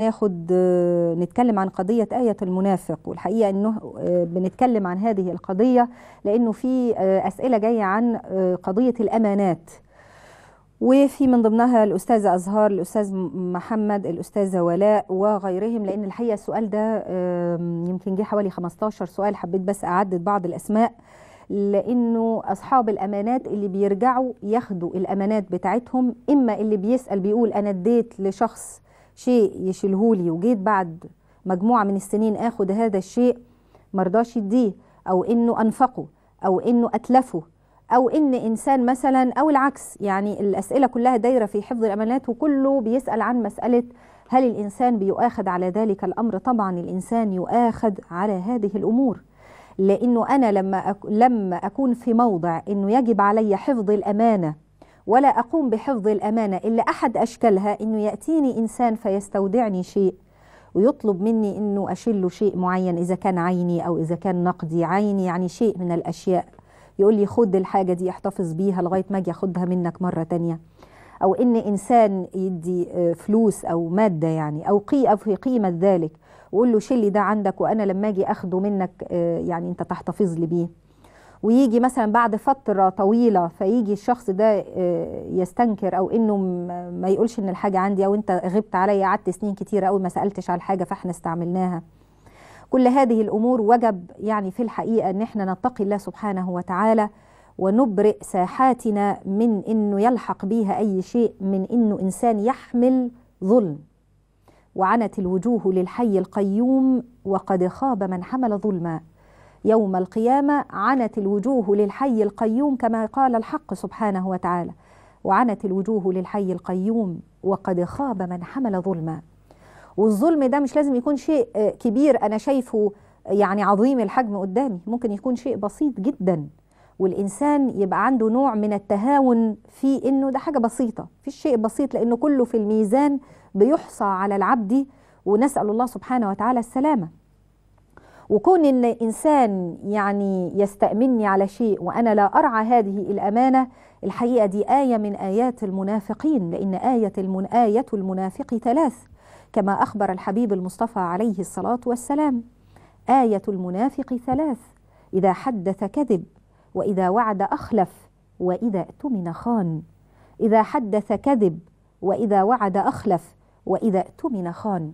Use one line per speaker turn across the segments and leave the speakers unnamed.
ناخد آه، نتكلم عن قضية آية المنافق والحقيقة أنه آه، بنتكلم عن هذه القضية لأنه في آه، أسئلة جاية عن قضية الأمانات وفي من ضمنها الأستاذة أزهار الأستاذ محمد الأستاذة ولاء وغيرهم لأن الحقيقة السؤال ده يمكن جه حوالي 15 سؤال حبيت بس أعدد بعض الأسماء لانه اصحاب الامانات اللي بيرجعوا ياخدوا الامانات بتاعتهم اما اللي بيسال بيقول انا اديت لشخص شيء يشيلهولي وجيت بعد مجموعة من السنين اخد هذا الشيء مرضاش يديه او انه انفقه او انه اتلفه او ان انسان مثلا او العكس يعني الاسئله كلها دايره في حفظ الامانات وكله بيسال عن مساله هل الانسان بيؤاخذ على ذلك الامر طبعا الانسان يؤاخذ على هذه الامور لانه انا لما لما اكون في موضع انه يجب علي حفظ الامانه ولا أقوم بحفظ الأمانة إلا أحد أشكالها إنه يأتيني إنسان فيستودعني شيء ويطلب مني إنه أشيل شيء معين إذا كان عيني أو إذا كان نقدي عيني يعني شيء من الأشياء يقول لي خد الحاجة دي احتفظ بيها لغاية ما أجي أخدها منك مرة تانية أو إن إنسان يدي آه، فلوس أو مادة يعني أو في قيمة ذلك وقول له شيل ده عندك وأنا لما أجي أخده منك آه، يعني أنت تحتفظ لي بيه ويجي مثلا بعد فترة طويلة فيجي الشخص ده آه، يستنكر او انه ما يقولش ان الحاجة عندي او انت غبت عليا قعدت سنين كتيرة قوي ما سألتش على الحاجة فاحنا استعملناها كل هذه الامور وجب يعني في الحقيقة ان احنا نتقي الله سبحانه وتعالى ونبرئ ساحاتنا من انه يلحق بيها اي شيء من انه انسان يحمل ظلم وعنت الوجوه للحي القيوم وقد خاب من حمل ظلما يوم القيامة عنت الوجوه للحي القيوم كما قال الحق سبحانه وتعالى وعنت الوجوه للحي القيوم وقد خاب من حمل ظلما والظلم ده مش لازم يكون شيء آه، كبير أنا شايفه آه، يعني عظيم الحجم قدامي ممكن يكون شيء بسيط جدا والإنسان يبقى عنده نوع من التهاون في إنه ده حاجة بسيطة في شيء بسيط لأنه كله في الميزان بيحصى على العبد ونسأل الله سبحانه وتعالى السلامة وكون ان انسان يعني يستامني على شيء وانا لا ارعى هذه الامانه الحقيقه دي ايه من ايات المنافقين لان ايه المن ايه المنافق ثلاث كما اخبر الحبيب المصطفى عليه الصلاه والسلام ايه المنافق ثلاث اذا حدث كذب واذا وعد اخلف واذا اؤتمن خان اذا حدث كذب واذا وعد اخلف واذا اؤتمن خان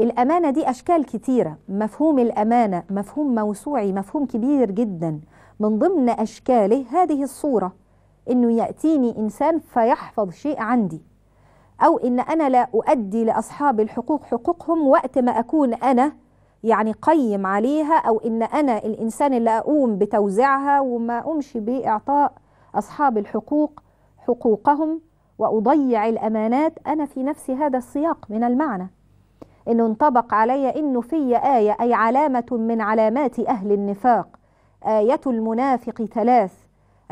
الأمانة دي أشكال كتيرة مفهوم الأمانة مفهوم موسوعي مفهوم كبير جدا من ضمن أشكاله هذه الصورة أنه يأتيني إنسان فيحفظ شيء عندي أو إن أنا لا أؤدي لأصحاب الحقوق حقوقهم وقت ما أكون أنا يعني قيم عليها أو إن أنا الإنسان اللي أقوم بتوزيعها وما أقومش بإعطاء أصحاب الحقوق حقوقهم وأضيع الأمانات أنا في نفسي هذا السياق من المعنى انه انطبق علي انه في آية أي علامة من علامات أهل النفاق آية المنافق ثلاث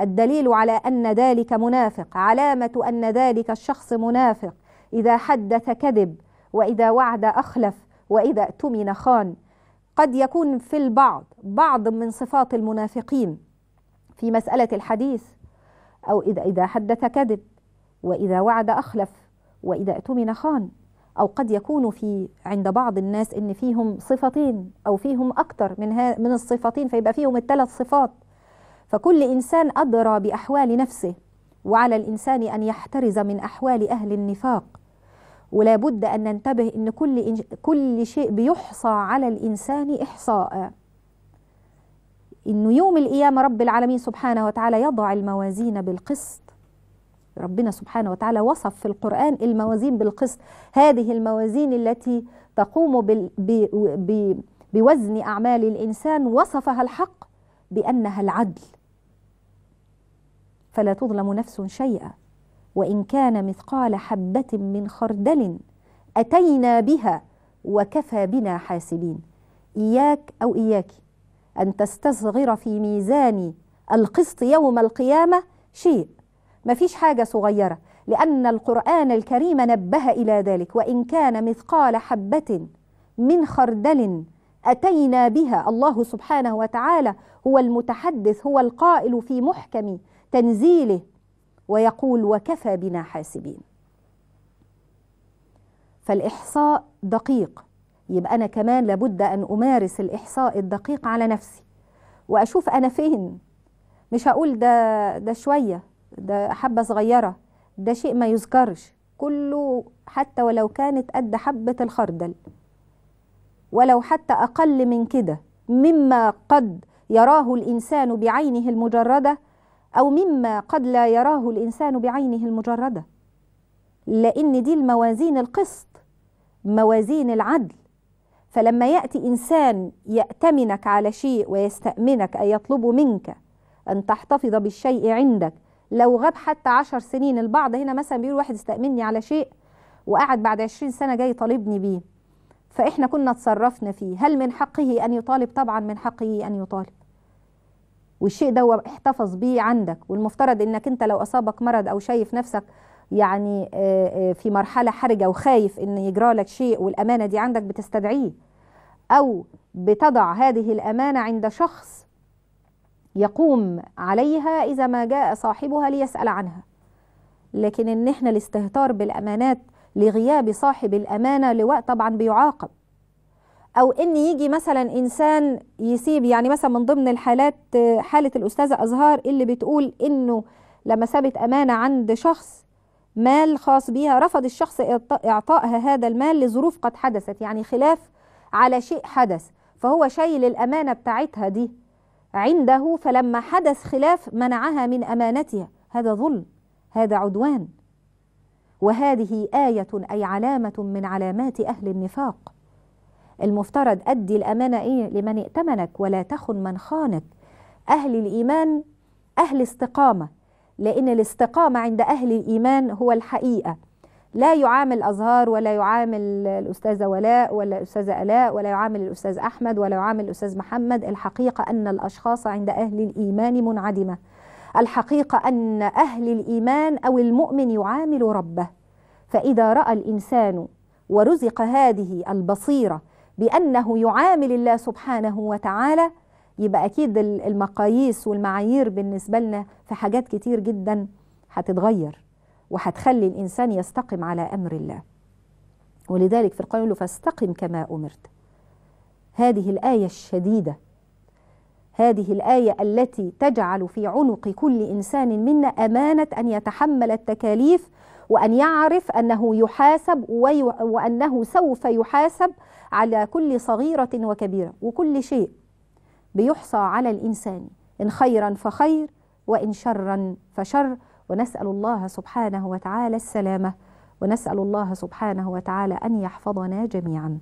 الدليل على أن ذلك منافق علامة أن ذلك الشخص منافق إذا حدث كذب وإذا وعد أخلف وإذا اؤتمن خان قد يكون في البعض بعض من صفات المنافقين في مسألة الحديث أو إذا حدث كذب وإذا وعد أخلف وإذا اؤتمن خان أو قد يكون في عند بعض الناس إن فيهم صفتين أو فيهم اكثر من, من الصفتين فيبقى فيهم الثلاث صفات فكل إنسان أدرى بأحوال نفسه وعلى الإنسان أن يحترز من أحوال أهل النفاق ولا بد أن ننتبه إن كل, إن كل شيء بيحصى على الإنسان إحصاء إنه يوم القيامة رب العالمين سبحانه وتعالى يضع الموازين بالقسط ربنا سبحانه وتعالى وصف في القرآن الموازين بالقسط هذه الموازين التي تقوم بال... ب... ب... بوزن أعمال الإنسان وصفها الحق بأنها العدل فلا تظلم نفس شيئا وإن كان مثقال حبة من خردل أتينا بها وكفى بنا حاسبين إياك أو إياك أن تستصغر في ميزان القسط يوم القيامة شيء ما فيش حاجة صغيرة لأن القرآن الكريم نبه إلى ذلك وإن كان مثقال حبة من خردل أتينا بها الله سبحانه وتعالى هو المتحدث هو القائل في محكم تنزيله ويقول وكفى بنا حاسبين فالإحصاء دقيق يبقى أنا كمان لابد أن أمارس الإحصاء الدقيق على نفسي وأشوف أنا فين مش هقول ده ده شوية ده حبة صغيرة ده شيء ما يذكرش كله حتى ولو كانت قد حبة الخردل ولو حتى أقل من كده مما قد يراه الإنسان بعينه المجردة أو مما قد لا يراه الإنسان بعينه المجردة لأن دي الموازين القسط موازين العدل فلما يأتي إنسان يأتمنك على شيء ويستأمنك أي يطلب منك أن تحتفظ بالشيء عندك لو غاب حتى 10 سنين البعض هنا مثلا بيقول واحد استأمني على شيء وقعد بعد 20 سنة جاي طالبني بيه فإحنا كنا تصرفنا فيه هل من حقه أن يطالب طبعا من حقه أن يطالب والشيء ده احتفظ بيه عندك والمفترض انك انت لو اصابك مرض او شايف نفسك يعني آه، آه، في مرحله حرجه وخايف ان يجرى لك شيء والامانه دي عندك بتستدعيه او بتضع هذه الامانه عند شخص يقوم عليها إذا ما جاء صاحبها ليسأل عنها لكن إن إحنا الاستهتار بالأمانات لغياب صاحب الأمانة لوقت طبعا بيعاقب أو إن يجي مثلا إنسان يسيب يعني مثلا من ضمن الحالات حالة الأستاذة أزهار اللي بتقول إنه لما سابت أمانة عند شخص مال خاص بيها رفض الشخص إعطائها هذا المال لظروف قد حدثت يعني خلاف على شيء حدث فهو شايل الأمانة بتاعتها دي عنده فلما حدث خلاف منعها من أمانتها هذا ظلم هذا عدوان وهذه آية أي علامة من علامات أهل النفاق المفترض أدي الأمانة إيه لمن ائتمنك ولا تخن من خانك أهل الإيمان أهل استقامة لأن الاستقامة عند أهل الإيمان هو الحقيقة لا يعامل أزهار ولا يعامل الأستاذة ولاء ولا الأستاذة ألاء ولا يعامل الأستاذ أحمد ولا يعامل الأستاذ محمد الحقيقة أن الأشخاص عند أهل الإيمان منعدمة الحقيقة أن أهل الإيمان أو المؤمن يعامل ربه فإذا رأى الإنسان ورزق هذه البصيرة بأنه يعامل الله سبحانه وتعالى يبقى أكيد المقاييس والمعايير بالنسبة لنا في حاجات كتير جدا هتتغير وهتخلي الإنسان يستقم على أمر الله ولذلك في القرآن فاستقم كما أمرت هذه الآية الشديدة هذه الآية التي تجعل في عنق كل إنسان منا أمانة أن يتحمل التكاليف وأن يعرف أنه يحاسب وأنه سوف يحاسب على كل صغيرة وكبيرة وكل شيء بيحصى على الإنسان إن خيرا فخير وإن شرا فشر ونسأل الله سبحانه وتعالى السلامة ونسأل الله سبحانه وتعالى أن يحفظنا جميعا